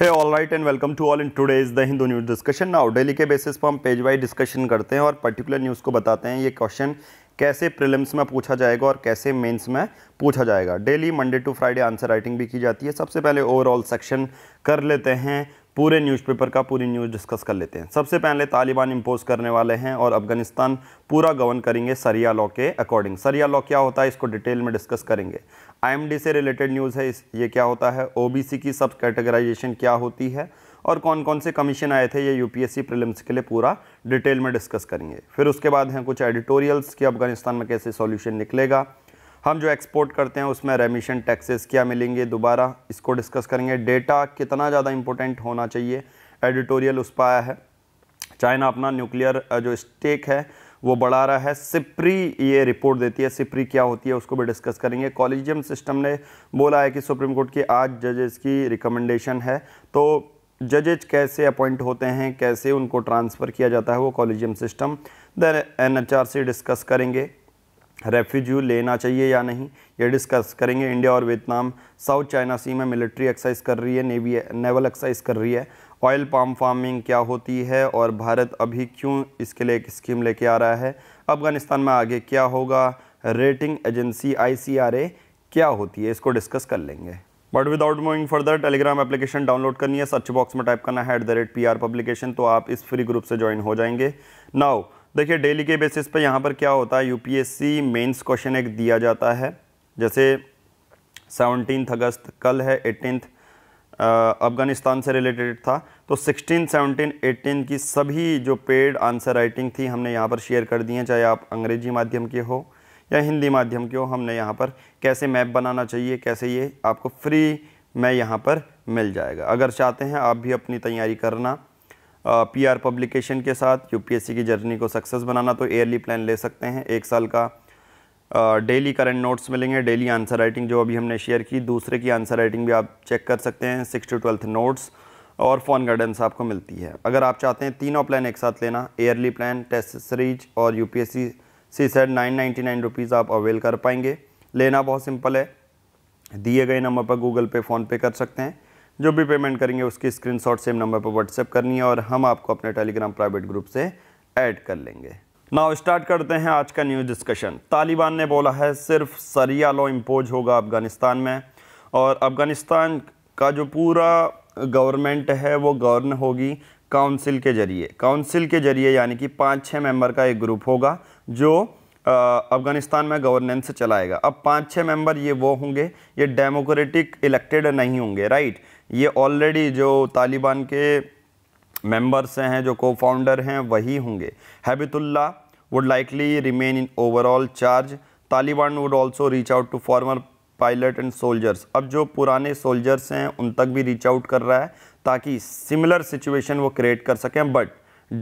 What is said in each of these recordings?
है all right and welcome to all in today is the Hindu news discussion now daily के basis पर हम page wise discussion करते हैं और पर्टिकुलर न्यूज़ को बताते हैं ये क्वेश्चन कैसे प्रिलिम्स में पूछा जाएगा और कैसे मेंस में पूछा जाएगा daily Monday to Friday answer writing भी की जाती है सबसे पहले ओवरऑल सेक्शन कर लेते हैं पूरे न्यूज़पेपर का पूरी न्यूज़ डिस्कस कर लेते हैं सबसे पहले तालिबान इम्पोज करने वाले हैं और अफगानिस्तान पूरा गवर्न करेंगे सरिया लॉ के अकॉर्डिंग सरिया लॉ क्या होता है इसको डिटेल में डिस्कस करेंगे आईएमडी से रिलेटेड न्यूज़ है इस ये क्या होता है ओबीसी की सब कैटेगराइजेशन क्या होती है और कौन कौन से कमीशन आए थे ये यूपीएससी प्रीलिम्स के लिए पूरा डिटेल में डिस्कस करेंगे फिर उसके बाद हैं कुछ एडिटोरियल्स कि अफगानिस्तान में कैसे सॉल्यूशन निकलेगा हम जो एक्सपोर्ट करते हैं उसमें रेमिशन टैक्सेस क्या मिलेंगे दोबारा इसको डिस्कस करेंगे डेटा कितना ज़्यादा इंपॉर्टेंट होना चाहिए एडिटोरियल उस पर आया है चाइना अपना न्यूक्लियर जो स्टेक है वो बढ़ा रहा है सिप्री ये रिपोर्ट देती है सिप्री क्या होती है उसको भी डिस्कस करेंगे कॉलेजियम सिस्टम ने बोला है कि सुप्रीम कोर्ट की आज जजेस की रिकमेंडेशन है तो जजेज कैसे अपॉइंट होते हैं कैसे उनको ट्रांसफ़र किया जाता है वो collegium system then see discuss करेंगे रेफ्यूजू लेना चाहिए या नहीं ये डिस्कस करेंगे इंडिया और वियतनाम साउथ चाइना सी में मिलिट्री एक्सरसाइज कर रही है नेवी नेवल एक्सरसाइज कर रही है ऑयल पाम फार्मिंग क्या होती है और भारत अभी क्यों इसके लिए एक स्कीम लेके आ रहा है अफ़गानिस्तान में आगे क्या होगा रेटिंग एजेंसी आई क्या होती है इसको डिस्कस कर लेंगे but without moving further Telegram application download करनी है सर्च बॉक्स में टाइप करना है at the rate P R publication तो आप इस फ्री ग्रुप से ज्वाइन हो जाएंगे नाउ देखिए डेली के बेसिस पे यहाँ पर क्या होता है यूपीएससी मेंस क्वेश्चन एक दिया जाता है जैसे सेवनटीन अगस्त कल है एटीनथ अफ़गानिस्तान से रिलेटेड था तो 16, 17, 18 की सभी जो पेड आंसर राइटिंग थी हमने यहाँ पर शेयर कर दी हैं चाहे आप अंग्रेजी माध्यम के हो या हिंदी माध्यम के हो हमने यहाँ पर कैसे मैप बनाना चाहिए कैसे ये आपको फ्री में यहाँ पर मिल जाएगा अगर चाहते हैं आप भी अपनी तैयारी करना पीआर पब्लिकेशन के साथ यूपीएससी की जर्नी को सक्सेस बनाना तो एयरली प्लान ले सकते हैं एक साल का डेली करंट नोट्स मिलेंगे डेली आंसर राइटिंग जो अभी हमने शेयर की दूसरे की आंसर राइटिंग भी आप चेक कर सकते हैं सिक्स टू ट्वेल्थ नोट्स और फोन गाइडेंस आपको मिलती है अगर आप चाहते हैं तीनों प्लान एक साथ लेना एयरली प्लान टेस्ट सीरीज और U P S C CSAT nine ninety nine rupees आप अवेल कर पाएंगे लेना बहुत सिंपल है दिए गए नंबर पर गूगल पे फ़ोन पे कर सकते हैं जो भी पेमेंट करेंगे उसकी स्क्रीनशॉट सेम नंबर पर व्हाट्सएप करनी है और हम आपको अपने टेलीग्राम प्राइवेट ग्रुप से ऐड कर लेंगे नाउ स्टार्ट करते हैं आज का न्यूज़ डिस्कशन तालिबान ने बोला है सिर्फ सरिया लॉ इम्पोज होगा अफ़गानिस्तान में और अफ़गानिस्तान का जो पूरा गवर्नमेंट है वो गवर्न होगी काउंसिल के ज़रिए काउंसिल के ज़रिए यानी कि पाँच छः मेंबर का एक ग्रुप होगा जो अफ़गानिस्तान में गवर्नेंस चलाएगा अब पाँच छः मेंबर ये वो होंगे ये डेमोक्रेटिक इलेक्टेड नहीं होंगे राइट ये ऑलरेडी जो तालिबान के मेंबर्स हैं जो को फाउंडर हैं वही होंगे Haibatullah would likely remain in overall charge Taliban would also reach out to former pilot and soldiers अब जो पुराने सोल्जर्स हैं उन तक भी रीच आउट कर रहा है ताकि सिमिलर सिचुएशन वो क्रिएट कर सकें बट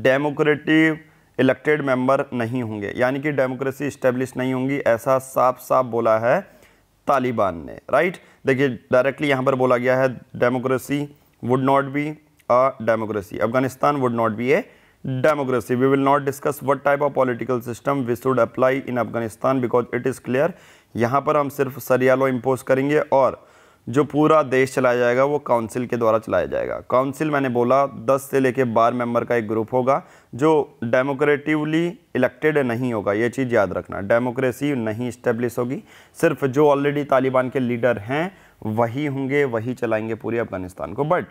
डेमोक्रेटिव इलेक्टेड मेंबर नहीं होंगे यानी कि डेमोक्रेसी इस्टेब्लिश नहीं होंगी ऐसा साफ साफ बोला है तालिबान ने राइट देखिए डायरेक्टली यहाँ पर बोला गया है democracy would not be a democracy. Afghanistan would not be a democracy. We will not discuss what type of political system we should apply in Afghanistan because it is clear यहाँ पर हम सिर्फ सरियालो impose करेंगे और जो पूरा देश चलाया जाएगा वो काउंसिल के द्वारा चलाया जाएगा काउंसिल मैंने बोला 10 से लेके 12 मेंबर का एक ग्रुप होगा जो डेमोक्रेटिवली इलेक्टेड नहीं होगा ये चीज़ याद रखना डेमोक्रेसी नहीं इस्टेब्लिश होगी सिर्फ जो ऑलरेडी तालिबान के लीडर हैं वही होंगे वही चलाएंगे पूरे अफगानिस्तान को बट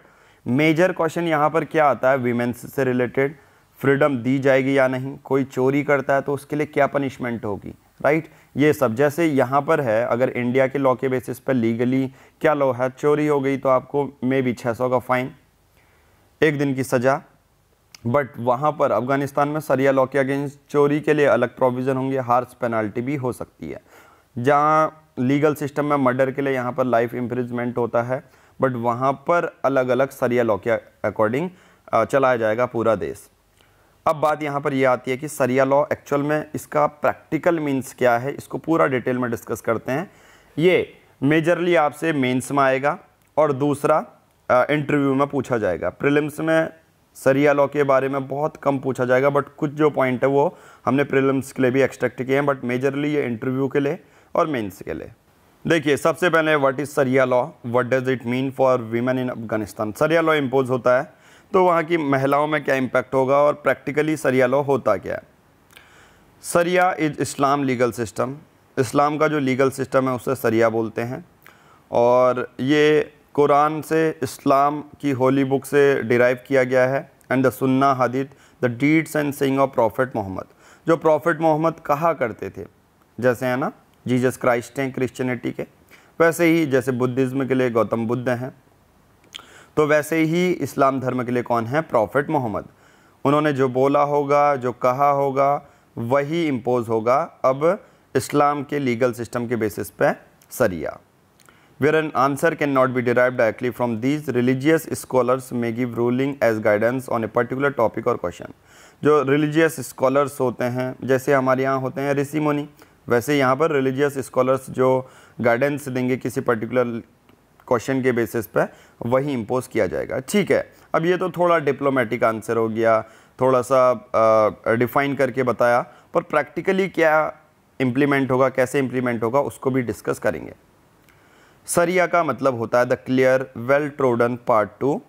मेजर क्वेश्चन यहाँ पर क्या आता है वीमेंस से रिलेटेड फ्रीडम दी जाएगी या नहीं कोई चोरी करता है तो उसके लिए क्या पनिशमेंट होगी राइट ये सब जैसे यहाँ पर है अगर इंडिया के लॉ के बेसिस पर लीगली क्या लॉ है चोरी हो गई तो आपको मे बी छः सौ का फाइन एक दिन की सज़ा बट वहाँ पर अफगानिस्तान में सरिया लॉ के अगेंस्ट चोरी के लिए अलग प्रोविज़न होंगे हार्स पेनल्टी भी हो सकती है जहाँ लीगल सिस्टम में मर्डर के लिए यहाँ पर लाइफ इम्प्रिजमेंट होता है बट वहाँ पर अलग अलग सरिया लॉ के अकॉर्डिंग चलाया जाएगा पूरा देश अब बात यहाँ पर यह आती है कि सरिया लॉ एक्चुअल में इसका प्रैक्टिकल मीन्स क्या है इसको पूरा डिटेल में डिस्कस करते हैं ये मेजरली आपसे मेंस में आएगा और दूसरा इंटरव्यू में पूछा जाएगा प्रिलिम्स में सरिया लॉ के बारे में बहुत कम पूछा जाएगा बट कुछ जो पॉइंट है वो हमने प्रिलिम्स के लिए भी एक्सट्रैक्ट किए हैं बट मेजरली ये इंटरव्यू के लिए और मेंस के लिए देखिए सबसे पहले what is sharia law what does it mean for women in Afghanistan sharia law impose होता है तो वहाँ की महिलाओं में क्या इम्पैक्ट होगा और प्रैक्टिकली सरिया लॉ होता क्या है sharia is Islam legal system Islam का जो लीगल सिस्टम है उसे सरिया बोलते हैं और ये कुरान से इस्लाम की होली बुक से डिराइव किया गया है and the sunnah hadith the deeds and sayings of prophet Muhammad जो प्रॉफिट मोहम्मद कहा करते थे जैसे है ना जीसस क्राइस्ट हैं क्रिश्चियनिटी के वैसे ही जैसे बुद्धिज़्म के लिए गौतम बुद्ध हैं तो वैसे ही इस्लाम धर्म के लिए कौन है प्रॉफिट मोहम्मद उन्होंने जो बोला होगा जो कहा होगा वही इम्पोज़ होगा अब इस्लाम के लीगल सिस्टम के बेसिस पे sharia where an answer can not be derive directly from these religious scholars may give ruling as guidance on a particular topic और क्वेश्चन जो रिलीजियस स्कॉलर्स होते हैं जैसे हमारे यहाँ होते हैं ऋषि मुनि वैसे यहाँ पर रिलीजियस स्कॉलर्स जो गाइडेंस देंगे किसी पर्टिकुलर क्वेश्चन के बेसिस पे वही इम्पोज किया जाएगा ठीक है अब ये तो थोड़ा डिप्लोमेटिक आंसर हो गया थोड़ा सा डिफाइन करके बताया पर प्रैक्टिकली क्या इम्प्लीमेंट होगा कैसे इम्प्लीमेंट होगा उसको भी डिस्कस करेंगे सरिया का मतलब होता है the clear well trodden path to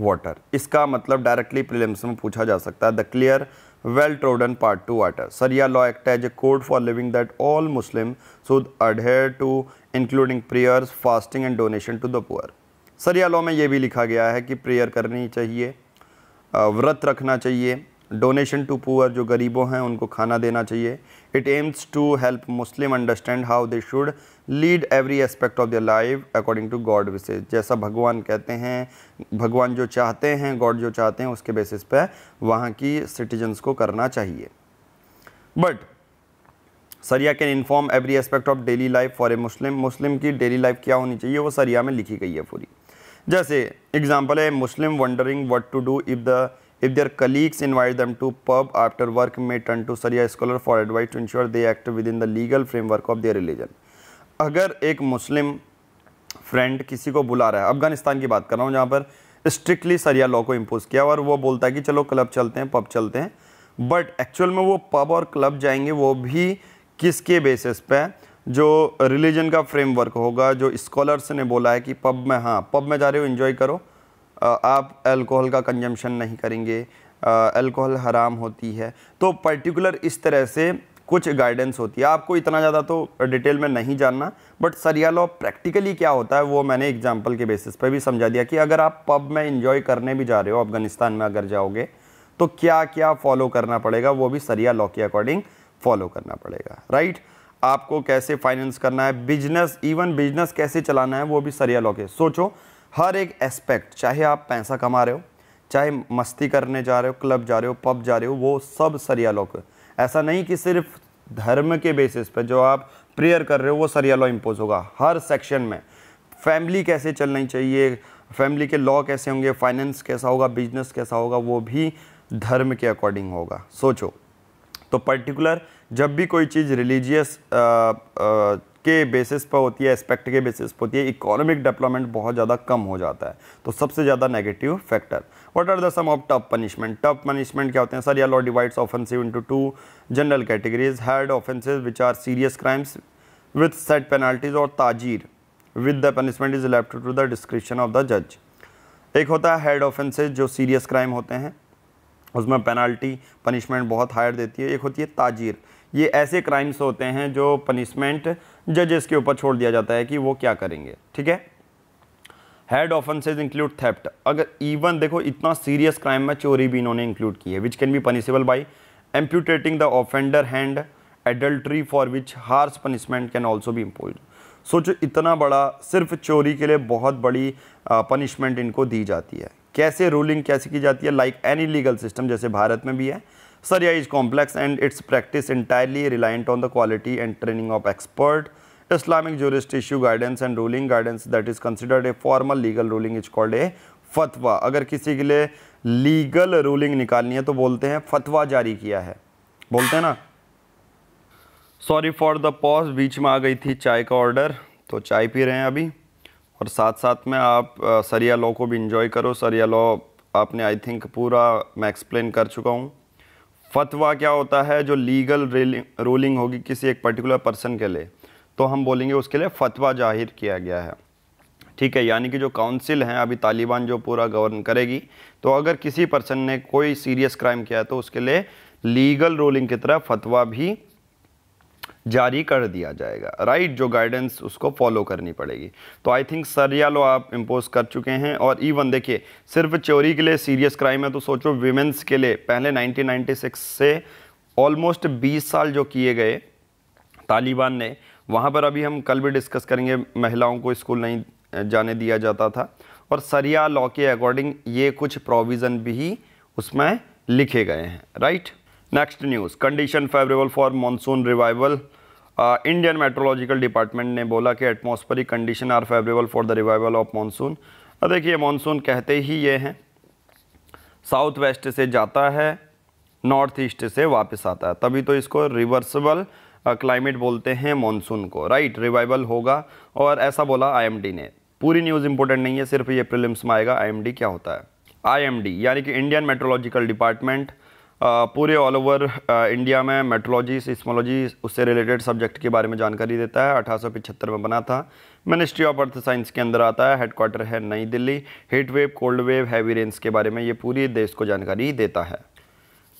water इसका मतलब डायरेक्टली प्रिलिम्स में पूछा जा सकता है the clear well trodden path to water sharia law act as a code for living that all Muslim should adhere to including prayers fasting and donation to the poor sharia law में यह भी लिखा गया है कि prayer करनी चाहिए व्रत रखना चाहिए डोनेशन टू पुअर जो गरीबों हैं उनको खाना देना चाहिए it aims to help Muslim understand how they should lead every aspect of the life according to God wishes जैसा भगवान कहते हैं भगवान जो चाहते हैं गॉड जो चाहते हैं उसके बेसिस पे वहाँ की सिटीजन्स को करना चाहिए but sharia can inform every aspect of daily life for a Muslim Muslim की डेली लाइफ क्या होनी चाहिए वो सरिया में लिखी गई है पूरी जैसे एग्जाम्पल है Muslim wondering what to do if the if their colleagues invite them to pub after work may turn to sharia scholar for advice to ensure they act within the legal framework of their religion अगर एक मुस्लिम friend किसी को बुला रहा है अफ़गानिस्तान की बात कर रहा हूँ जहाँ पर स्ट्रिक्टली सरिया लॉ को इम्पोज़ किया और वो बोलता है कि चलो क्लब चलते हैं पब चलते हैं बट एक्चुअल में वो पब और क्लब जाएंगे वो भी किसके बेसिस पे जो रिलीजन का फ्रेमवर्क होगा जो स्कॉलर्स ने बोला है कि पब में हाँ पब में जा रहे हो इन्जॉय करो आप अल्कोहल का कंजम्पशन नहीं करेंगे अल्कोहल हराम होती है तो पर्टिकुलर इस तरह से कुछ गाइडेंस होती है आपको इतना ज़्यादा तो डिटेल में नहीं जानना बट सरिया लॉ प्रैक्टिकली क्या होता है वो मैंने एग्जाम्पल के बेसिस पर भी समझा दिया कि अगर आप पब में इन्जॉय करने भी जा रहे हो अफगानिस्तान में अगर जाओगे तो क्या क्या फॉलो करना पड़ेगा वो भी सरिया लॉ के अकॉर्डिंग फॉलो करना पड़ेगा राइट आपको कैसे फाइनेंस करना है बिजनेस इवन बिजनेस कैसे चलाना है वो भी सरिया लॉ के सोचो हर एक एस्पेक्ट चाहे आप पैसा कमा रहे हो चाहे मस्ती करने जा रहे हो क्लब जा रहे हो पब जा रहे हो वो सब सरिया लॉ के ऐसा नहीं कि सिर्फ धर्म के बेसिस पर जो आप प्रेयर कर रहे हो वो सरिया लॉ इम्पोज होगा हर सेक्शन में फैमिली कैसे चलनी चाहिए फैमिली के लॉ कैसे होंगे फाइनेंस कैसा होगा बिजनेस कैसा होगा वो भी धर्म के अकॉर्डिंग होगा सोचो तो पर्टिकुलर जब भी कोई चीज़ रिलीजियस के बेसिस पर होती है एस्पेक्ट के बेसिस पर होती है इकोनॉमिक डेवलपमेंट बहुत ज़्यादा कम हो जाता है तो सबसे ज़्यादा negative factor what are the some of tough punishment tough punishment क्या होते हैं sharia law divides offensive into two general categories hadd offences which are serious crimes with set penalties और tazir with the punishment is left to the description of the जज एक होता है hadd offences जो serious crime होते हैं उसमें penalty punishment बहुत हायर देती है एक होती है ताजीर ये ऐसे क्राइम्स होते हैं जो पनिशमेंट जजेस के ऊपर छोड़ दिया जाता है कि वो क्या करेंगे ठीक है हेड ऑफेंसेज इंक्लूड थेप्ट अगर इवन देखो इतना सीरियस क्राइम में चोरी भी इन्होंने इंक्लूड की है which can be punishable by amputating the offender hand adultery for which harsh punishment can also भी इम्पोज सोचो इतना बड़ा सिर्फ चोरी के लिए बहुत बड़ी पनिशमेंट इनको दी जाती है कैसे रूलिंग कैसे की जाती है लाइक एनी लीगल सिस्टम जैसे भारत में भी है Sharia is complex and its practice entirely reliant on the quality and training of expert. Islamic jurist issue guidance and ruling guidance that is considered a formal legal ruling is called a fatwa अगर किसी के लिए legal ruling निकालनी है तो बोलते हैं fatwa जारी किया है बोलते हैं ना सॉरी फॉर द पॉज बीच में आ गई थी चाय का ऑर्डर तो चाय पी रहे हैं अभी और साथ साथ में आप सरिया लॉ को भी इंजॉय करो सरिया लॉ आपने आई थिंक पूरा मैं एक्सप्लेन कर चुका हूँ फतवा क्या होता है जो लीगल रूलिंग होगी किसी एक पर्टिकुलर पर्सन के लिए तो हम बोलेंगे उसके लिए फतवा जाहिर किया गया है ठीक है यानी कि जो काउंसिल हैं अभी तालिबान जो पूरा गवर्न करेगी तो अगर किसी पर्सन ने कोई सीरियस क्राइम किया है तो उसके लिए लीगल रूलिंग की तरह फतवा भी जारी कर दिया जाएगा राइट जो गाइडेंस उसको फॉलो करनी पड़ेगी तो आई थिंक सरिया लो आप इम्पोज कर चुके हैं और इवन देखिए सिर्फ चोरी के लिए सीरियस क्राइम है तो सोचो वीमेंस के लिए पहले 1996 से ऑलमोस्ट 20 साल जो किए गए तालिबान ने वहाँ पर अभी हम कल भी डिस्कस करेंगे महिलाओं को स्कूल नहीं जाने दिया जाता था और सरिया लॉ के अकॉर्डिंग ये कुछ प्रोविज़न भी उसमें लिखे गए हैं right next news condition favourable for monsoon revival Indian meteorological department ने बोला कि atmospheric condition are favourable for the revival of monsoon देखिए मानसून कहते ही ये हैं साउथ वेस्ट से जाता है नॉर्थ ईस्ट से वापस आता है तभी तो इसको रिवर्सिबल क्लाइमेट uh, बोलते हैं मानसून को राइट रिवाइवल होगा और ऐसा बोला आई ने पूरी न्यूज़ इंपॉर्टेंट नहीं है सिर्फ ये प्रिलिम्स में आएगा आई क्या होता है आई यानी कि इंडियन मेट्रोलॉजिकल डिपार्टमेंट पूरे ऑल ओवर इंडिया में मेट्रोलॉजी सिस्मोलॉजी उससे रिलेटेड सब्जेक्ट के बारे में जानकारी देता है अठारह में बना था मिनिस्ट्री ऑफ अर्थ साइंस के अंदर आता है हेडक्वार्टर है New Delhi heat wave cold wave heavy rains के बारे में ये पूरी देश को जानकारी देता है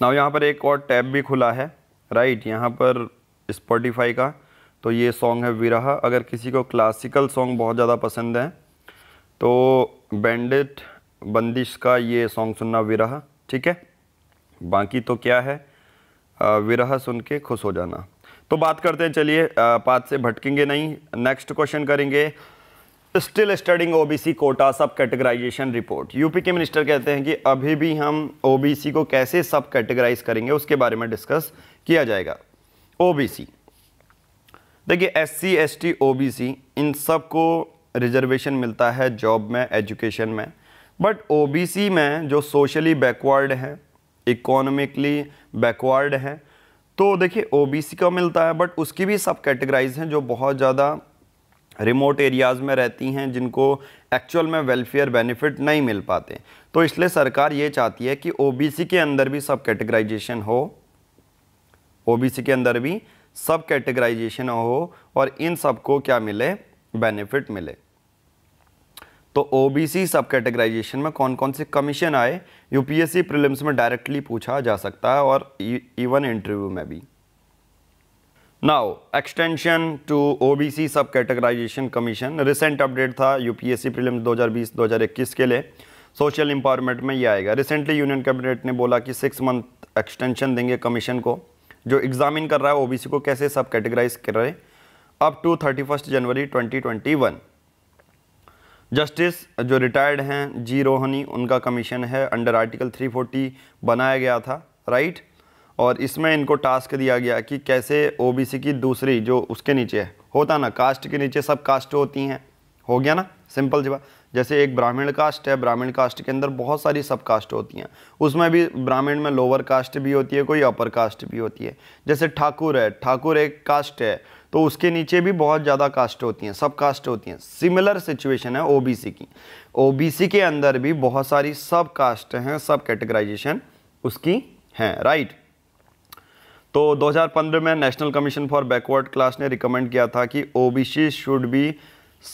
ना यहाँ पर एक और टैब भी खुला है राइट यहाँ पर स्पॉटिफाई का तो ये सॉन्ग है विराह अगर किसी को क्लासिकल सॉन्ग बहुत ज़्यादा पसंद है तो बैंडिट बंदिश का ये सॉन्ग सुनना विराह ठीक है बाकी तो क्या है विरह सुन के खुश हो जाना तो बात करते हैं चलिए पात से भटकेंगे नहीं नेक्स्ट क्वेश्चन करेंगे still studying OBC quota sub categorisation report UP के मिनिस्टर कहते हैं कि अभी भी हम ओबीसी को कैसे सब कैटेगराइज करेंगे उसके बारे में डिस्कस किया जाएगा ओबीसी देखिए S C S T O B C इन सब को रिजर्वेशन मिलता है जॉब में एजुकेशन में बट ओ बी सी में जो सोशली बैकवर्ड हैं इकोनॉमिकली बैकवर्ड हैं तो देखिए ओबीसी का मिलता है बट उसकी भी सब कैटेगराइज हैं जो बहुत ज़्यादा रिमोट एरियाज़ में रहती हैं जिनको एक्चुअल में वेलफेयर बेनिफिट नहीं मिल पाते तो इसलिए सरकार ये चाहती है कि ओबीसी के अंदर भी सब कैटेगराइजेशन हो ओबीसी के अंदर भी सब कैटेगराइजेशन हो और इन सबको क्या मिले बेनिफिट मिले तो ओबीसी सब कैटेगराइजेशन में कौन कौन से कमीशन आए यूपीएससी प्रीलिम्स में डायरेक्टली पूछा जा सकता है और इवन इंटरव्यू में भी now extension to OBC sub categorisation commission recent update था यूपीएससी प्रीलिम्स 2020-2021 के लिए सोशल इंपावरमेंट में ये आएगा रिसेंटली यूनियन कैबिनेट ने बोला कि सिक्स मंथ एक्सटेंशन देंगे कमीशन को जो एग्जामिन कर रहा है ओबीसी को कैसे सब कैटेगराइज कर रहे up to thirty first January 2021 justice जो रिटायर्ड हैं जी रोहनी उनका कमीशन है अंडर आर्टिकल 340 बनाया गया था राइट और इसमें इनको टास्क दिया गया कि कैसे ओबीसी की दूसरी जो उसके नीचे है होता ना कास्ट के नीचे सब कास्ट होती हैं हो गया ना सिंपल जवाब जैसे एक ब्राह्मण कास्ट है ब्राह्मण कास्ट के अंदर बहुत सारी सब कास्ट होती हैं उसमें भी ब्राह्मण में लोअर कास्ट भी होती है कोई अपर कास्ट भी होती है जैसे ठाकुर है ठाकुर एक कास्ट है तो उसके नीचे भी बहुत ज़्यादा कास्ट होती हैं सब कास्ट होती हैं सिमिलर सिचुएशन है ओबीसी की ओबीसी के अंदर भी बहुत सारी सब कास्ट हैं सब कैटेगराइजेशन उसकी हैं राइट तो 2015 में national commission for backward class ने रिकमेंड किया था कि OBC should be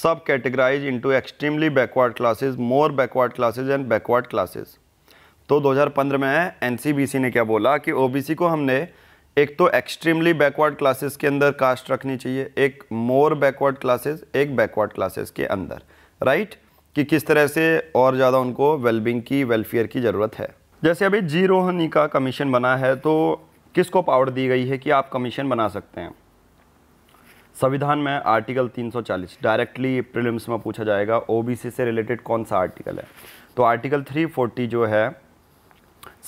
sub categorise into extremely backward classes more backward classes and backward classes तो 2015 में एनसीबीसी ने क्या बोला कि ओ को हमने एक तो एक्सट्रीमली बैकवर्ड क्लासेस के अंदर कास्ट रखनी चाहिए एक मोर बैकवर्ड क्लासेस एक बैकवर्ड क्लासेस के अंदर राइट right? कि किस तरह से और ज़्यादा उनको वेलबिंग की वेलफेयर की ज़रूरत है जैसे अभी जी रोहनी का कमीशन बना है तो किसको पावर दी गई है कि आप कमीशन बना सकते हैं संविधान में आर्टिकल 340 डायरेक्टली प्रीलिम्स में पूछा जाएगा ओबीसी से रिलेटेड कौन सा आर्टिकल है तो आर्टिकल 340 जो है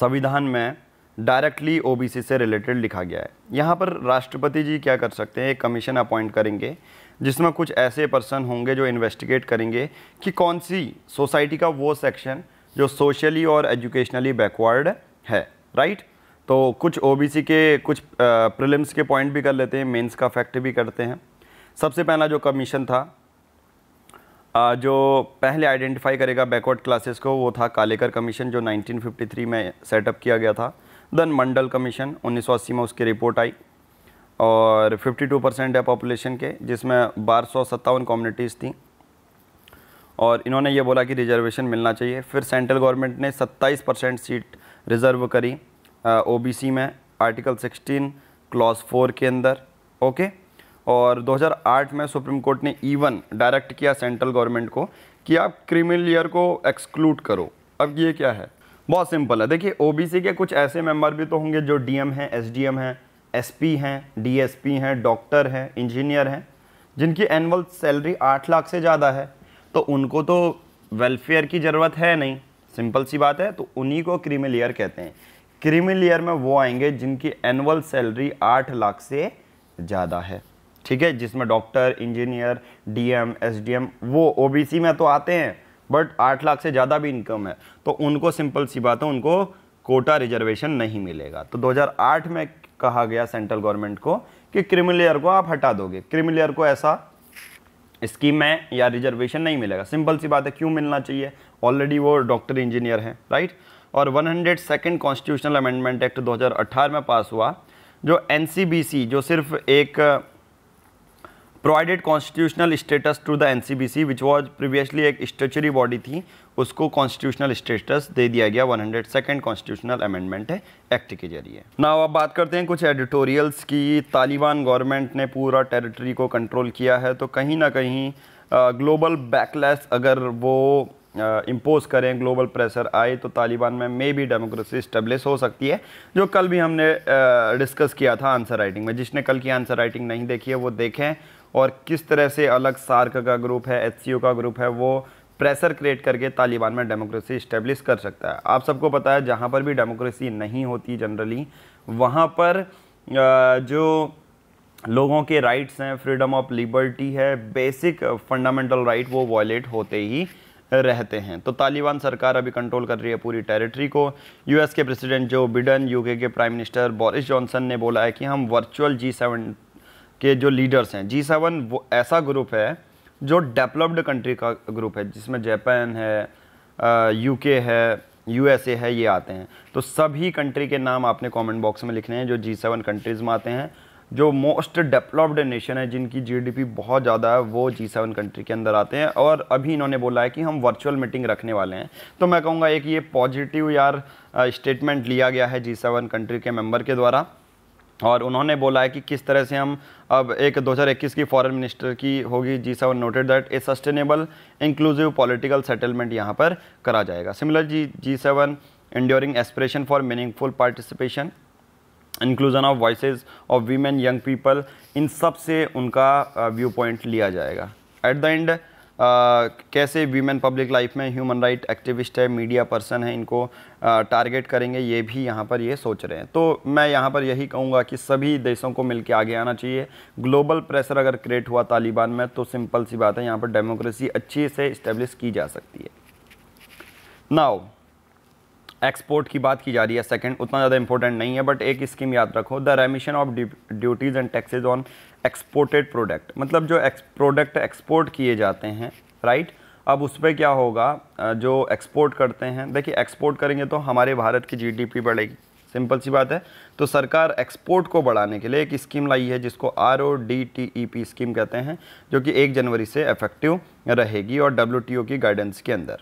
संविधान में डायरेक्टली ओबीसी से रिलेटेड लिखा गया है यहाँ पर राष्ट्रपति जी क्या कर सकते हैं एक कमीशन अपॉइंट करेंगे जिसमें कुछ ऐसे पर्सन होंगे जो इन्वेस्टिगेट करेंगे कि कौन सी सोसाइटी का वो सेक्शन जो सोशली और एजुकेशनली बैकवर्ड है राइट तो कुछ ओबीसी के कुछ प्रिलिम्स के पॉइंट भी कर लेते हैं मेंस का फैक्ट भी करते हैं सबसे पहला जो कमीशन था आ, जो पहले आइडेंटिफाई करेगा बैकवर्ड क्लासेस को वो था कालेकर कमीशन जो 1953 में सेटअप किया गया था देन मंडल कमीशन उन्नीस में उसकी रिपोर्ट आई और 52 परसेंट है पॉपुलेशन के जिसमें बारह सौ सत्तावन कम्युनिटीज़ थी और इन्होंने ये बोला कि रिजर्वेशन मिलना चाहिए फिर सेंट्रल गवर्नमेंट ने 27 परसेंट सीट रिज़र्व करी ओबीसी में आर्टिकल 16 क्लॉज 4 के अंदर ओके और 2008 में सुप्रीम कोर्ट ने इवन e डायरेक्ट किया सेंट्रल गवर्नमेंट को कि आप क्रिमिनल ईयर को एक्सक्लूड करो अब ये क्या है बहुत सिंपल है देखिए ओबीसी के कुछ ऐसे मेंबर भी तो होंगे जो डीएम हैं एसडीएम हैं एसपी हैं डीएसपी हैं डॉक्टर हैं इंजीनियर हैं जिनकी एनुअल सैलरी आठ लाख से ज़्यादा है तो उनको तो वेलफेयर की ज़रूरत है नहीं सिंपल सी बात है तो उन्हीं को क्रीमिल ईयर कहते हैं क्रीमिल ईयर में वो आएंगे जिनकी एनुअल सैलरी आठ लाख से ज़्यादा है ठीक है जिसमें डॉक्टर इंजीनियर डीएम एसडीएम वो ओबीसी में तो आते हैं बट आठ लाख से ज़्यादा भी इनकम है तो उनको सिंपल सी बात है उनको कोटा रिजर्वेशन नहीं मिलेगा तो 2008 में कहा गया सेंट्रल गवर्नमेंट को कि क्रिमिलियर को आप हटा दोगे क्रिमिलियर को ऐसा स्कीम है या रिजर्वेशन नहीं मिलेगा सिंपल सी बात है क्यों मिलना चाहिए ऑलरेडी वो डॉक्टर इंजीनियर हैं राइट और one second constitutional amendment act दो में पास हुआ जो एन जो सिर्फ एक provided constitutional status to the NCBC which was previously एक स्टेचुरी बॉडी थी उसको कॉन्स्टिट्यूशनल स्टेटस दे दिया गया हंड्रेड सेकेंड कॉन्स्टिट्यूशनल अमेंडमेंट है एक्ट के जरिए नाउ अब बात करते हैं कुछ एडिटोरियल्स की तालिबान गवर्नमेंट ने पूरा टेरिटरी को कंट्रोल किया है तो कहीं ना कहीं ग्लोबल बैकलैस अगर वो इम्पोज करें ग्लोबल प्रेशर आए तो तालिबान में मे भी डेमोक्रेसी स्टेब्लिश हो सकती है जो कल भी हमने डिस्कस किया था आंसर राइटिंग में जिसने कल की आंसर राइटिंग नहीं देखी है वो देखें और किस तरह से अलग सार्क का ग्रुप है एच का ग्रुप है वो प्रेशर क्रिएट करके तालिबान में डेमोक्रेसी इस्टेब्लिश कर सकता है आप सबको पता है जहाँ पर भी डेमोक्रेसी नहीं होती जनरली वहाँ पर जो लोगों के राइट्स हैं फ्रीडम ऑफ लिबर्टी है बेसिक फंडामेंटल राइट वो वॉयलेट होते ही रहते हैं तो तालिबान सरकार अभी कंट्रोल कर रही है पूरी टेरिटरी को यूएस के प्रेसिडेंट जो बिडन यूके के प्राइम मिनिस्टर बोरिस जॉनसन ने बोला है कि हम वर्चुअल जी सेवन के जो लीडर्स हैं जी सेवन वो ऐसा ग्रुप है जो डेवलप्ड कंट्री का ग्रुप है जिसमें जापान है यूके है यूएसए है ये आते हैं तो सभी कंट्री के नाम आपने कमेंट बॉक्स में लिखने हैं जो जी सेवन कंट्रीज़ में आते हैं जो मोस्ट डेवलप्ड नेशन है जिनकी जीडीपी बहुत ज़्यादा है वो जी सेवन कंट्री के अंदर आते हैं और अभी इन्होंने बोला है कि हम वर्चुअल मीटिंग रखने वाले हैं तो मैं कहूँगा एक ये पॉजिटिव यार स्टेटमेंट लिया गया है जी सेवन कंट्री के मेम्बर के द्वारा और उन्होंने बोला है कि किस तरह से हम अब एक 2021 की फॉरेन मिनिस्टर की होगी G seven noted that a sustainable inclusive political settlement यहाँ पर करा जाएगा similar G G seven enduring aspiration for meaningful participation inclusion of voice of women young people in सब से उनका व्यू uh, पॉइंट लिया जाएगा एट द एंड कैसे वीमेन पब्लिक लाइफ में ह्यूमन राइट एक्टिविस्ट है मीडिया पर्सन है इनको टारगेट करेंगे ये भी यहाँ पर ये सोच रहे हैं तो मैं यहाँ पर यही कहूँगा कि सभी देशों को मिलकर आगे आना चाहिए ग्लोबल प्रेशर अगर क्रिएट हुआ तालिबान में तो सिंपल सी बात है यहाँ पर डेमोक्रेसी अच्छी से इस्टेब्लिश की जा सकती है नाउ एक्सपोर्ट की बात की जा रही है सेकंड उतना ज़्यादा इंपॉर्टेंट नहीं है बट एक स्कीम याद रखो the remission of duties and taxes on exported product मतलब जो एक्स प्रोडक्ट एक्सपोर्ट किए जाते हैं राइट right? अब उस पर क्या होगा जो एक्सपोर्ट करते हैं देखिए एक्सपोर्ट करेंगे तो हमारे भारत की जी बढ़ेगी सिंपल सी बात है तो सरकार एक्सपोर्ट को बढ़ाने के लिए एक स्कीम लाई है जिसको R O D T E P scheme कहते हैं जो कि एक जनवरी से इफेक्टिव रहेगी और डब्ल्यू टी ओ की गाइडेंस के अंदर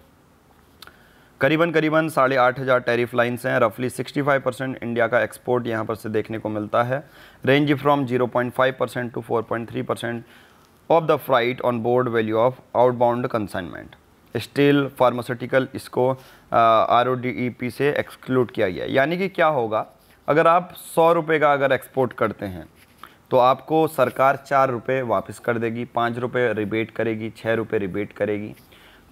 करीबन करीबन साढ़े आठ हज़ार टेरिफ लाइन्स हैं रफली 65 परसेंट इंडिया का एक्सपोर्ट यहाँ पर से देखने को मिलता है range from 0.5 percent to 4.3 percent of the freight on board value of outbound consignment steel pharmaceutical इसको R O D E P से एक्सक्लूड किया गया यानी कि क्या होगा अगर आप सौ रुपये का अगर एक्सपोर्ट करते हैं तो आपको सरकार चार रुपये वापस कर देगी पाँच रुपये रिबेट करेगी छः रुपये रिबेट करेगी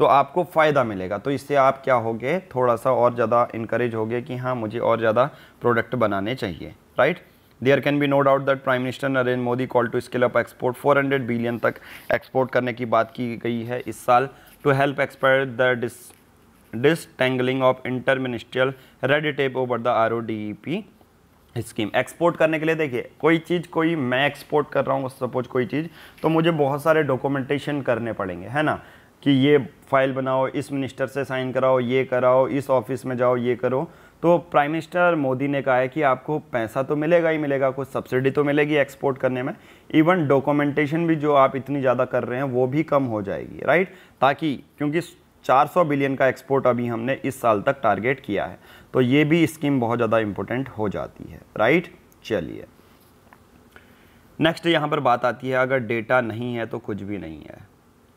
तो आपको फ़ायदा मिलेगा तो इससे आप क्या होगे थोड़ा सा और ज़्यादा इंकरेज होगे कि हाँ मुझे और ज़्यादा प्रोडक्ट बनाने चाहिए right there can be no doubt that prime minister Narendra Modi call to skill up export 400 billion तक एक्सपोर्ट करने की बात की गई है इस साल to help expire the dis disentangling of inter ministerial red tape over the R O D P scheme export करने के लिए देखिए कोई चीज़ कोई मैं एक्सपोर्ट कर रहा हूँ सपोज कोई चीज़ तो मुझे बहुत सारे डॉक्यूमेंटेशन करने पड़ेंगे है ना कि ये फाइल बनाओ इस मिनिस्टर से साइन कराओ ये कराओ इस ऑफिस में जाओ ये करो तो प्राइम मिनिस्टर मोदी ने कहा है कि आपको पैसा तो मिलेगा ही मिलेगा कुछ सब्सिडी तो मिलेगी एक्सपोर्ट करने में इवन डॉक्यूमेंटेशन भी जो आप इतनी ज़्यादा कर रहे हैं वो भी कम हो जाएगी राइट ताकि क्योंकि 400 बिलियन का एक्सपोर्ट अभी हमने इस साल तक टारगेट किया है तो ये भी स्कीम बहुत ज़्यादा इंपॉर्टेंट हो जाती है राइट चलिए नेक्स्ट यहाँ पर बात आती है अगर डेटा नहीं है तो कुछ भी नहीं है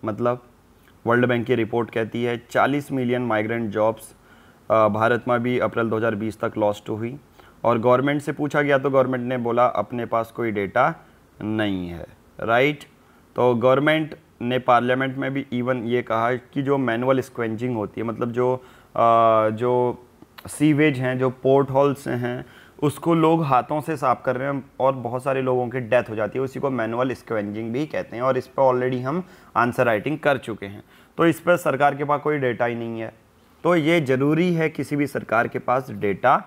मतलब वर्ल्ड बैंक की रिपोर्ट कहती है 40 मिलियन माइग्रेंट जॉब्स भारत में भी अप्रैल 2020 तक लॉस्ट हुई और गवर्नमेंट से पूछा गया तो गवर्नमेंट ने बोला अपने पास कोई डेटा नहीं है राइट तो गवर्नमेंट ने पार्लियामेंट में भी इवन ये कहा कि जो मैनुअल स्क्वेंजिंग होती है मतलब जो आ, जो सीवेज हैं जो पोर्ट हॉल्स हैं उसको लोग हाथों से साफ कर रहे हैं और बहुत सारे लोगों की डेथ हो जाती है उसी को मैनुअल स्क्वेंजिंग भी कहते हैं और इस पर ऑलरेडी हम आंसर राइटिंग कर चुके हैं तो इस पर सरकार के पास कोई डेटा ही नहीं है तो ये ज़रूरी है किसी भी सरकार के पास डेटा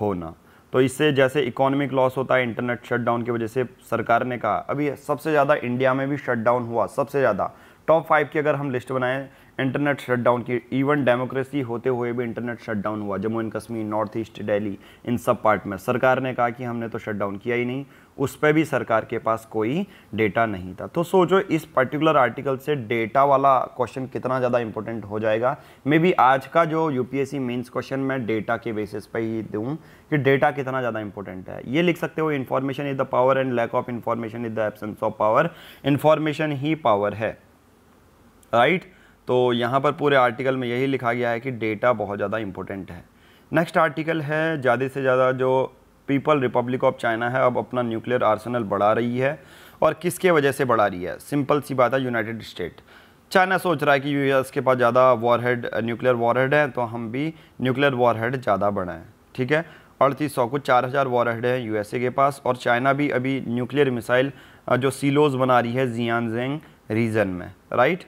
होना तो इससे जैसे इकोनॉमिक लॉस होता है इंटरनेट शटडाउन की वजह से सरकार ने कहा अभी सबसे ज़्यादा इंडिया में भी शटडाउन हुआ सबसे ज़्यादा टॉप फाइव की अगर हम लिस्ट बनाएं इंटरनेट शटडाउन की इवन डेमोक्रेसी होते हुए भी इंटरनेट शटडाउन हुआ Jammu and Kashmir north east Delhi इन सब पार्ट में सरकार ने कहा कि हमने तो शटडाउन किया ही नहीं उस पर भी सरकार के पास कोई डेटा नहीं था तो सोचो इस पर्टिकुलर आर्टिकल से डेटा वाला क्वेश्चन कितना ज़्यादा इंपॉर्टेंट हो जाएगा मे बी आज का जो यू पी क्वेश्चन मैं डेटा के बेसिस पे ही दूँ कि डेटा कितना ज़्यादा इंपॉर्टेंट है ये लिख सकते हो information is the power and lack of information is the absence of power information ही पावर है राइट right? तो यहाँ पर पूरे आर्टिकल में यही लिखा गया है कि डेटा बहुत ज़्यादा इम्पोर्टेंट है नेक्स्ट आर्टिकल है ज़्यादा से ज़्यादा जो पीपल रिपब्लिक ऑफ चाइना है अब अपना न्यूक्लियर आर्सनल बढ़ा रही है और किसके वजह से बढ़ा रही है सिंपल सी बात है यूनाइटेड स्टेट चाइना सोच रहा है कि यूएस के पास ज़्यादा वॉरहेड न्यूक्लियर वॉरहेड है तो हम भी न्यूक्लियर वॉरहेड ज़्यादा बढ़ाएं ठीक है अड़तीस सौ को चार हज़ार वॉरहेड है यू के पास और चाइना भी अभी न्यूक्लियर मिसाइल जो सीलोज बना रही है जियानजेंग रीजन में राइट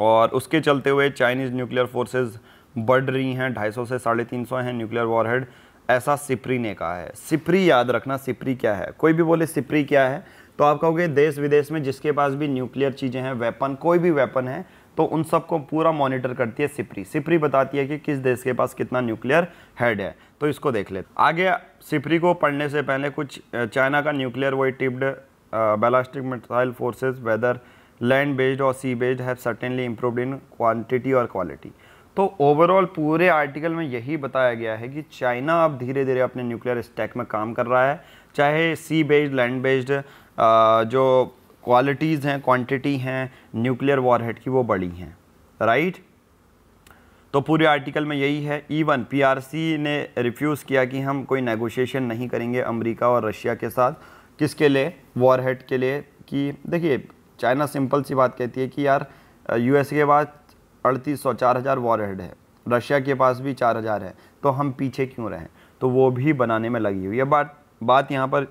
और उसके चलते हुए चाइनीज़ न्यूक्लियर फोर्सेज बढ़ रही हैं 250 से साढ़े तीन सौ हैं न्यूक्लियर वॉरहेड ऐसा सिपरी ने कहा है सिपरी याद रखना सिपरी क्या है कोई भी बोले सिपरी क्या है तो आप कहोगे देश विदेश में जिसके पास भी न्यूक्लियर चीज़ें हैं वेपन कोई भी वेपन है तो उन सबको पूरा मॉनिटर करती है सिपरी सिपरी बताती है कि किस देश के पास कितना न्यूक्लियर हेड है तो इसको देख लेते आगे सिपरी को पढ़ने से पहले कुछ चाइना का न्यूक्लियर वही tipped ballistic missile forces whether land based और sea based have certainly improved in quantity और क्वालिटी तो ओवरऑल पूरे आर्टिकल में यही बताया गया है कि चाइना अब धीरे धीरे अपने न्यूक्लियर स्टैक में काम कर रहा है चाहे सी बेस्ड लैंड बेस्ड जो क्वालिटीज़ हैं क्वांटिटी हैं न्यूक्लियर वॉरहेड की वो बड़ी हैं राइट तो पूरे आर्टिकल में यही है इवन पीआरसी ने रिफ्यूज़ किया कि हम कोई नेगोशिएशन नहीं करेंगे अमेरिका और रशिया के साथ किसके लिए वॉरहेड के लिए कि देखिए चाइना सिंपल सी बात कहती है कि यार यू के बाद अड़तीस सौ चार हज़ार वॉर हेड है रशिया के पास भी चार हज़ार है तो हम पीछे क्यों रहें तो वो भी बनाने में लगी हुई है बात बात यहाँ पर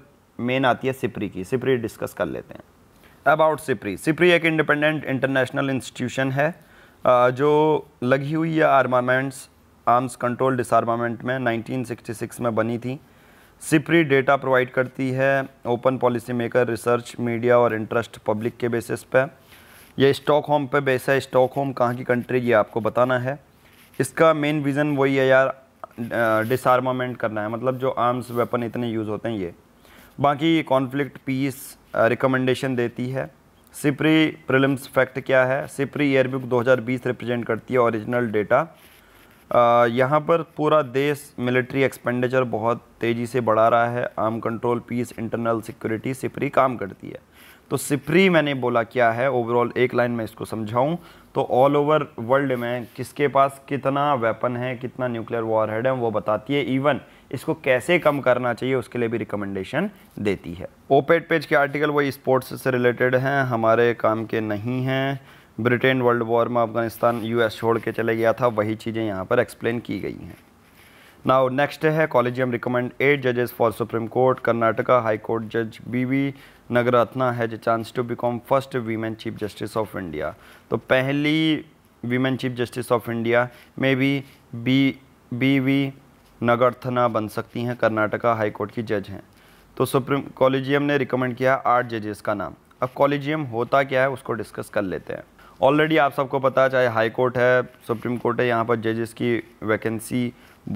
मेन आती है सिपरी की सिपरी डिस्कस कर लेते हैं अबाउट सिपरी सिपरी एक इंडिपेंडेंट इंटरनेशनल इंस्टीट्यूशन है जो लगी हुई है आर्मामेंट्स आर्म्स कंट्रोल डिसआर्मामेंट में 1966 में बनी थी सिप्री डेटा प्रोवाइड करती है open policy maker research media और इंटरेस्ट पब्लिक के बेसिस पे यह स्टॉक होम पर बेस है स्टॉक होम कहाँ की कंट्री ये आपको बताना है इसका मेन विज़न वही है यार डिसार्मामेंट करना है मतलब जो आर्म्स वेपन इतने यूज़ होते हैं ये बाकी कॉन्फ्लिक्ट पीस रिकमेंडेशन देती है सिप्री प्रिलिम्स फैक्ट क्या है सिप्री ईयरबुक 2020 रिप्रेजेंट करती है ओरिजिनल डेटा यहाँ पर पूरा देश मिलिट्री एक्सपेंडिचर बहुत तेज़ी से बढ़ा रहा है arm control peace internal security SIPRI काम करती है तो सिपरी मैंने बोला क्या है ओवरऑल एक लाइन में इसको समझाऊं तो ऑल ओवर वर्ल्ड में किसके पास कितना वेपन है कितना न्यूक्लियर वॉर हेड है वो बताती है इवन इसको कैसे कम करना चाहिए उसके लिए भी रिकमेंडेशन देती है ओपेट पेज के आर्टिकल वही स्पोर्ट्स से रिलेटेड हैं हमारे काम के नहीं हैं ब्रिटेन वर्ल्ड वॉर में अफगानिस्तान यूएस छोड़ के चले गया था वही चीज़ें यहाँ पर एक्सप्लेन की गई हैं नाउ नेक्स्ट है कॉलेजियम रिकमेंड एट जजेस for supreme court Karnataka high court जज B we नगरत्ना has chance to become first women chief justice of India तो पहली women chief justice of India में भी बी बी वी नगरथना बन सकती हैं कर्नाटका हाई कोर्ट की जज हैं तो सुप्रीम कॉलेजियम ने रिकमेंड किया आठ जजेस का नाम अब कॉलेजियम होता क्या है उसको डिस्कस कर लेते हैं ऑलरेडी आप सबको पता है चाहे हाई कोर्ट है सुप्रीम कोर्ट है यहाँ पर जजेस की वैकेंसी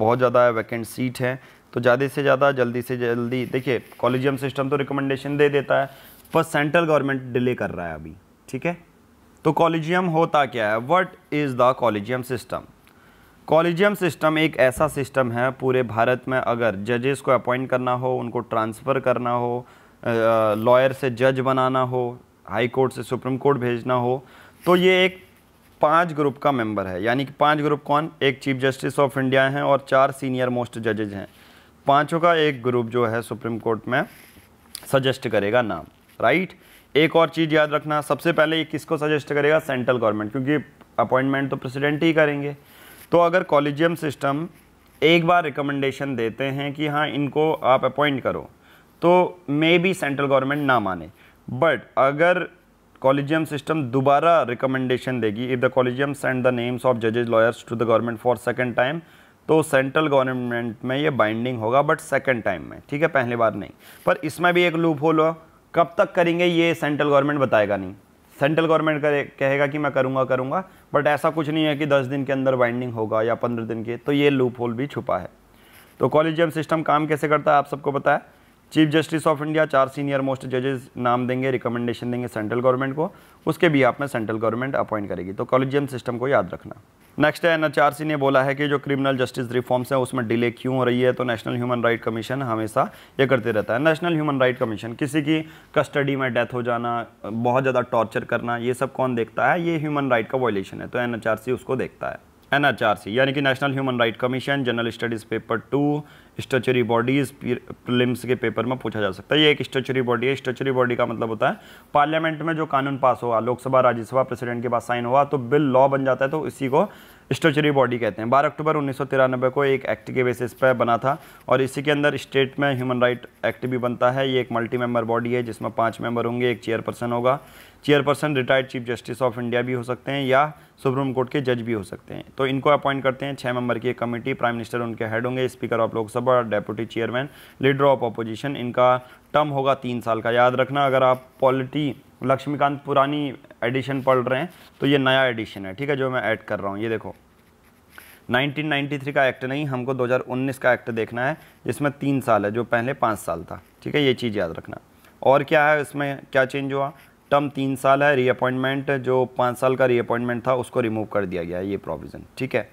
बहुत ज़्यादा है वैकेंट सीट है तो ज़्यादा से ज़्यादा जल्दी से जल्दी देखिए कॉलेजियम सिस्टम तो रिकमेंडेशन दे देता है पर सेंट्रल गवर्नमेंट डिले कर रहा है अभी ठीक है तो कॉलेजियम होता क्या है what is the collegium system collegium system एक ऐसा सिस्टम है पूरे भारत में अगर जजेस को अपॉइंट करना हो उनको ट्रांसफ़र करना हो लॉयर से जज बनाना हो हाई कोर्ट से सुप्रीम कोर्ट भेजना हो तो ये एक पांच ग्रुप का मेंबर है यानी कि पांच ग्रुप कौन एक चीफ जस्टिस ऑफ इंडिया हैं और चार सीनियर मोस्ट जजेज हैं पांचों का एक ग्रुप जो है सुप्रीम कोर्ट में सजेस्ट करेगा नाम राइट एक और चीज़ याद रखना सबसे पहले ये किसको सजेस्ट करेगा सेंट्रल गवर्नमेंट क्योंकि अपॉइंटमेंट तो प्रेसिडेंट ही करेंगे तो अगर कॉलेजियम सिस्टम एक बार रिकमेंडेशन देते हैं कि हाँ इनको आप अपॉइंट करो तो मे बी सेंट्रल गवर्नमेंट ना माने बट अगर कॉलेजियम सिस्टम दोबारा रिकमेंडेशन देगी if the collegium send the names of जजेज lawyers to the government for second time तो सेंट्रल गवर्नमेंट में ये बाइंडिंग होगा बट सेकेंड टाइम में ठीक है पहली बार नहीं पर इसमें भी एक लूप होल हो कब तक करेंगे ये सेंट्रल गवर्नमेंट बताएगा नहीं सेंट्रल गवर्नमेंट करे कहेगा कि मैं करूँगा करूँगा बट ऐसा कुछ नहीं है कि दस दिन के अंदर बाइंडिंग होगा या पंद्रह दिन के तो ये लूप होल भी छुपा है तो कॉलेजियम सिस्टम काम कैसे करता है आप सबको बताया चीफ जस्टिस ऑफ इंडिया चार सीनियर मोस्ट जजेस नाम देंगे रिकमेंडेशन देंगे सेंट्रल गवर्नमेंट को उसके भी आप में सेंट्रल गवर्नमेंट अपॉइंट करेगी तो कॉलेजियम सिस्टम को याद रखना नेक्स्ट है एनएचआरसी ने बोला है कि जो क्रिमिनल जस्टिस रिफॉर्म्स हैं उसमें डिले क्यों हो रही है तो नेशनल ह्यूमन राइट कमीशन हमेशा ये करते रहता है नेशनल ह्यूमन राइट कमीशन किसी की कस्टडी में डेथ हो जाना बहुत ज़्यादा टॉर्चर करना ये सब कौन देखता है ये ह्यूमन राइट का वायलेशन है तो एन उसको देखता है एन यानी कि national human right commission general studies paper two statutory bodies prelims के पेपर में पूछा जा सकता है ये एक स्ट्रक्चरी बॉडी है स्ट्रक्चरी बॉडी का मतलब होता है पार्लियामेंट में जो कानून पास हुआ लोकसभा राज्यसभा प्रेसिडेंट के पास साइन हुआ तो बिल लॉ बन जाता है तो इसी को स्ट्रक्चरी बॉडी कहते हैं 12 अक्टूबर उन्नीस को एक एक्ट के बेसिस पर बना था और इसी के अंदर स्टेट में ह्यूमन राइट एक्ट भी बनता है ये एक मल्टी मेंबर बॉडी है जिसमें पाँच मेंबर होंगे एक चेयरपर्सन होगा chairperson retired chief justice of India भी हो सकते हैं या सुप्रीम कोर्ट के जज भी हो सकते हैं तो इनको अपॉइंट करते हैं छः मेंबर की एक कमेटी प्राइम मिनिस्टर उनके हेड होंगे speaker of Lok Sabha deputy chairman leader of opposition इनका टर्म होगा तीन साल का याद रखना अगर आप पॉलिटी लक्ष्मीकांत पुरानी एडिशन पढ़ रहे हैं तो ये नया एडिशन है ठीक है जो मैं ऐड कर रहा हूँ ये देखो 1993 का एक्ट नहीं हमको 2019 का एक्ट देखना है जिसमें तीन साल है जो पहले पाँच साल था ठीक है ये चीज़ याद रखना और क्या है इसमें क्या चेंज हुआ टर्म तीन साल है रीअपॉइंटमेंट जो पाँच साल का रीअपॉइंटमेंट था उसको रिमूव कर दिया गया है ये प्रोविज़न ठीक है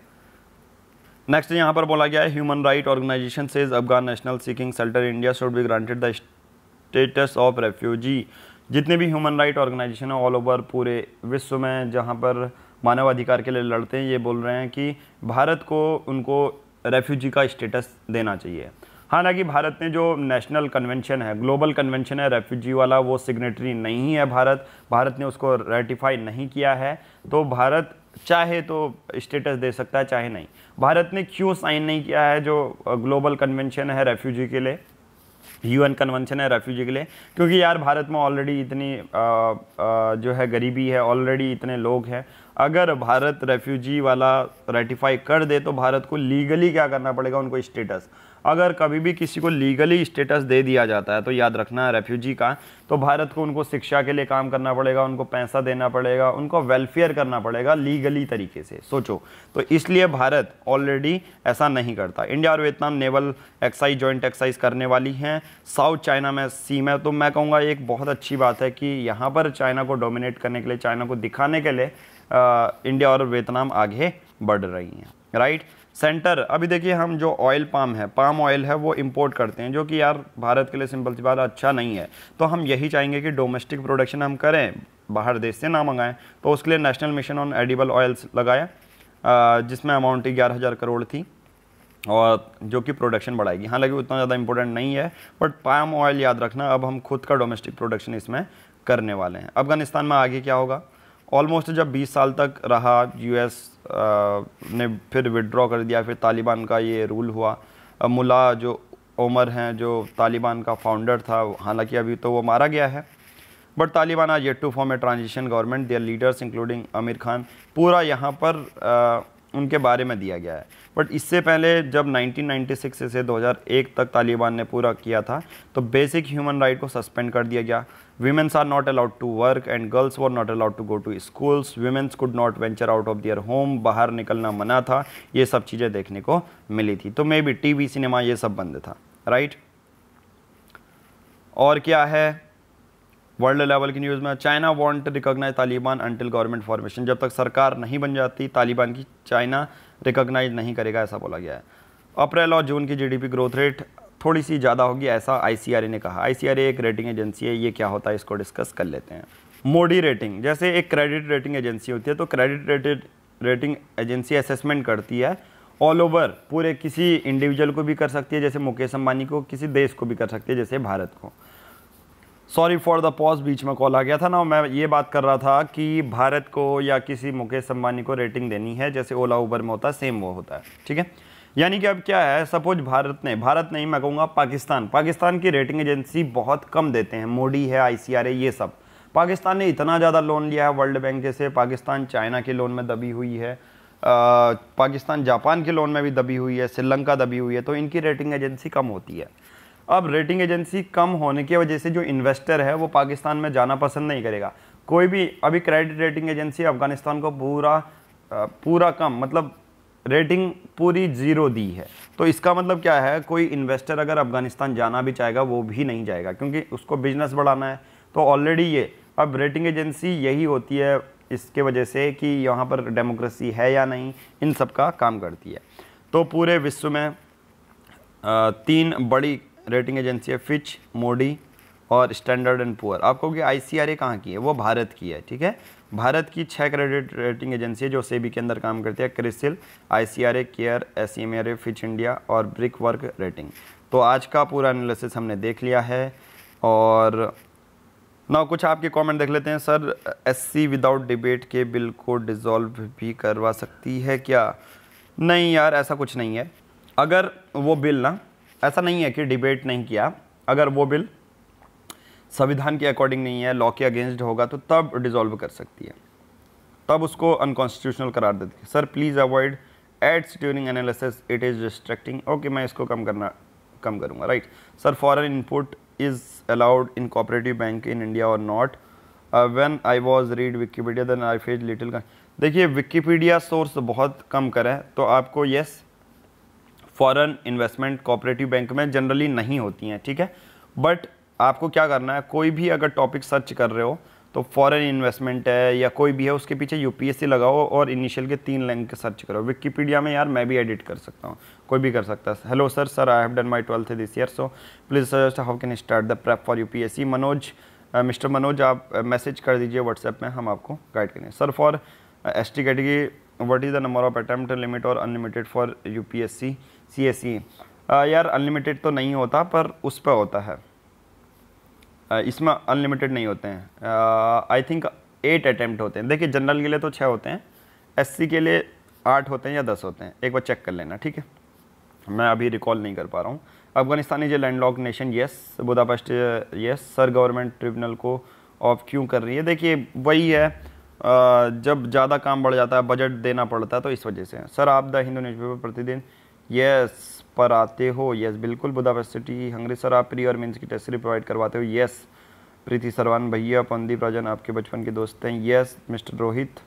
नेक्स्ट यहाँ पर बोला गया है human right organization says Afghan national seeking shelter India should be granted the status of refugee जितने भी ह्यूमन राइट ऑर्गेनाइजेशन है ऑल ओवर पूरे विश्व में जहाँ पर मानव अधिकार के लिए लड़ते हैं ये बोल रहे हैं कि भारत को उनको रेफ्यूजी का स्टेटस देना चाहिए हालांकि भारत ने जो नेशनल कन्वेंशन है ग्लोबल कन्वेंशन है रेफ्यूजी वाला वो सिग्नेटरी नहीं है भारत भारत ने उसको रेटिफाई नहीं किया है तो भारत चाहे तो स्टेटस दे सकता है चाहे नहीं भारत ने क्यों साइन नहीं किया है जो ग्लोबल कन्वेंशन है रेफ्यूजी के लिए यूएन कन्वेंशन है रेफ्यूजी के लिए क्योंकि यार भारत में ऑलरेडी इतनी आ, आ, जो है गरीबी है ऑलरेडी इतने लोग हैं अगर भारत रेफ्यूजी वाला रेटिफाई कर दे तो भारत को लीगली क्या करना पड़ेगा उनको स्टेटस अगर कभी भी किसी को लीगली स्टेटस दे दिया जाता है तो याद रखना है रेफ्यूजी का तो भारत को उनको शिक्षा के लिए काम करना पड़ेगा उनको पैसा देना पड़ेगा उनको वेलफेयर करना पड़ेगा लीगली तरीके से सोचो तो इसलिए भारत ऑलरेडी ऐसा नहीं करता इंडिया और Vietnam naval exercise joint exercise करने वाली हैं साउथ चाइना में सी में तो मैं कहूँगा एक बहुत अच्छी बात है कि यहाँ पर चाइना को डोमिनेट करने के लिए चाइना को दिखाने के लिए इंडिया और वियतनाम आगे बढ़ रही हैं राइट सेंटर अभी देखिए हम जो ऑयल पाम है पाम ऑयल है वो इम्पोर्ट करते हैं जो कि यार भारत के लिए सिंपल सी बात अच्छा नहीं है तो हम यही चाहेंगे कि डोमेस्टिक प्रोडक्शन हम करें बाहर देश से ना मंगाएं तो उसके लिए national mission on edible oils लगाया जिसमें अमाउंट ग्यारह हज़ार करोड़ थी और जो कि प्रोडक्शन बढ़ाएगी हालांकि उतना ज़्यादा इंपॉर्टेंट नहीं है बट पाम ऑयल याद रखना अब हम खुद का डोमेस्टिक प्रोडक्शन इसमें करने वाले हैं अफगानिस्तान में आगे क्या होगा ऑलमोस्ट जब 20 साल तक रहा यूएस ने फिर विड्रॉ कर दिया फिर तालिबान का ये रूल हुआ मुला जो उमर हैं जो तालिबान का फाउंडर था हालांकि अभी तो वो मारा गया है बट तालिबान आज yet to form a transition government their leaders including Amir Khan पूरा यहाँ पर उनके बारे में दिया गया है बट इससे पहले जब 1996 से 2001 तक तालिबान ने पूरा किया था तो बेसिक ह्यूमन राइट को सस्पेंड कर दिया गया womens are not allowed to work and girls were not allowed to go to schools womens could not venture out of their home बाहर निकलना मना था ये सब चीज़ें देखने को मिली थी तो मे बी टी सिनेमा ये सब बंद था राइट और क्या है वर्ल्ड लेवल की न्यूज़ में China won't recognize Taliban until government formation जब तक सरकार नहीं बन जाती तालिबान की चाइना रिकॉग्नाइज नहीं करेगा ऐसा बोला गया है अप्रैल और जून की जीडीपी ग्रोथ रेट थोड़ी सी ज़्यादा होगी ऐसा आईसीआरए e ने कहा आईसीआरए e एक रेटिंग एजेंसी है ये क्या होता है इसको डिस्कस कर लेते हैं मोडी रेटिंग जैसे एक क्रेडिट रेटिंग एजेंसी होती है तो credit rated rating agency assessment करती है ऑल ओवर पूरे किसी इंडिविजुअल को भी कर सकती है जैसे मुकेश अंबानी को किसी देश को भी कर सकती है जैसे भारत को सॉरी फॉर द पॉज बीच में कॉल आ गया था ना मैं ये बात कर रहा था कि भारत को या किसी मुकेश अंबानी को रेटिंग देनी है जैसे ओला उबर में होता है सेम वो होता है ठीक है यानी कि अब क्या है सपोज भारत ने भारत नहीं मैं कहूँगा पाकिस्तान पाकिस्तान की रेटिंग एजेंसी बहुत कम देते हैं मोडी है आई ये सब पाकिस्तान ने इतना ज़्यादा लोन लिया है वर्ल्ड बैंक जैसे पाकिस्तान चाइना के लोन में दबी हुई है पाकिस्तान जापान के लोन में भी दबी हुई है श्रीलंका दबी हुई है तो इनकी रेटिंग एजेंसी कम होती है अब रेटिंग एजेंसी कम होने की वजह से जो इन्वेस्टर है वो पाकिस्तान में जाना पसंद नहीं करेगा कोई भी अभी क्रेडिट रेटिंग एजेंसी अफ़गानिस्तान को पूरा पूरा कम मतलब रेटिंग पूरी ज़ीरो दी है तो इसका मतलब क्या है कोई इन्वेस्टर अगर अफ़गानिस्तान जाना भी चाहेगा वो भी नहीं जाएगा क्योंकि उसको बिजनेस बढ़ाना है तो ऑलरेडी ये अब रेटिंग एजेंसी यही होती है इसके वजह से कि यहाँ पर डेमोक्रेसी है या नहीं इन सब का काम करती है तो पूरे विश्व में तीन बड़ी रेटिंग एजेंसी है फिच मोडी और स्टैंडर्ड एंड पुअर आपको कि आई सी आर ए कहाँ की है वो भारत की है ठीक है भारत की छः क्रेडिट रेटिंग एजेंसी है जो सेबी के अंदर काम करती है CRISIL I C R A CARE S M R A Fitch India और ब्रिक वर्क रेटिंग तो आज का पूरा एनालिसिस हमने देख लिया है और ना कुछ आपके कमेंट देख लेते हैं सर एससी विदाउट डिबेट के बिल को डिज़ोल्व भी करवा सकती है क्या नहीं यार ऐसा कुछ नहीं है अगर वो बिल ना ऐसा नहीं है कि डिबेट नहीं किया अगर वो बिल संविधान के अकॉर्डिंग नहीं है लॉ के अगेंस्ट होगा तो तब डिज़ोल्व कर सकती है तब उसको अनकॉन्स्टिट्यूशनल करार देती है sir please avoid ads during analysis it is distracting okay मैं इसको कम करना कम करूँगा right sir foreign input is allowed in cooperative bank in India और not when I was read Wikipedia then I face little देखिए Wikipedia source बहुत कम करें तो आपको yes yes, foreign investment cooperative bank में जनरली नहीं होती हैं ठीक है बट आपको क्या करना है कोई भी अगर टॉपिक सर्च कर रहे हो तो फॉरेन इन्वेस्टमेंट है या कोई भी है उसके पीछे यूपीएससी लगाओ और इनिशियल के तीन लैंग सर्च करो विकीपीडिया में यार मैं भी एडिट कर सकता हूँ कोई भी कर सकता है hello sir sir I have done my twelfth this year so please suggest how can start the prep for you Manoj mister Manoj आप मैसेज uh, कर दीजिए व्हाट्सएप में हम आपको गाइड करेंगे sir for S T category what is the number of attempt limit और unlimited for U P S C C S C यार unlimited तो नहीं होता पर उस पर होता है इसमें अनलिमिटेड नहीं होते हैं आई थिंक एट अटैम्प्ट होते हैं देखिए जनरल के लिए तो छः होते हैं एससी के लिए आठ होते हैं या दस होते हैं एक बार चेक कर लेना ठीक है मैं अभी रिकॉल नहीं कर पा रहा हूँ अफगानिस्तानी जो land landlocked nation yes Budapest yes sir government tribunal को ऑफ क्यों कर रही है देखिए वही है जब ज़्यादा काम बढ़ जाता है बजट देना पड़ता है तो इस वजह से सर आप द हिंदू न्यूज़पेपर प्रतिदिन यस पर आते हो यस बिल्कुल बुधापेस्ट सिटी हंगरी सर आप प्री और मीन्स की टेस्ट प्रोवाइड करवाते हो यस प्रीति सरवान भैया पंदीप राजन आपके बचपन के दोस्त हैं yes mister Rohit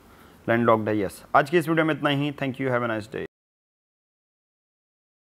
landlocked है यस आज की इस वीडियो में इतना ही thank you have a nice day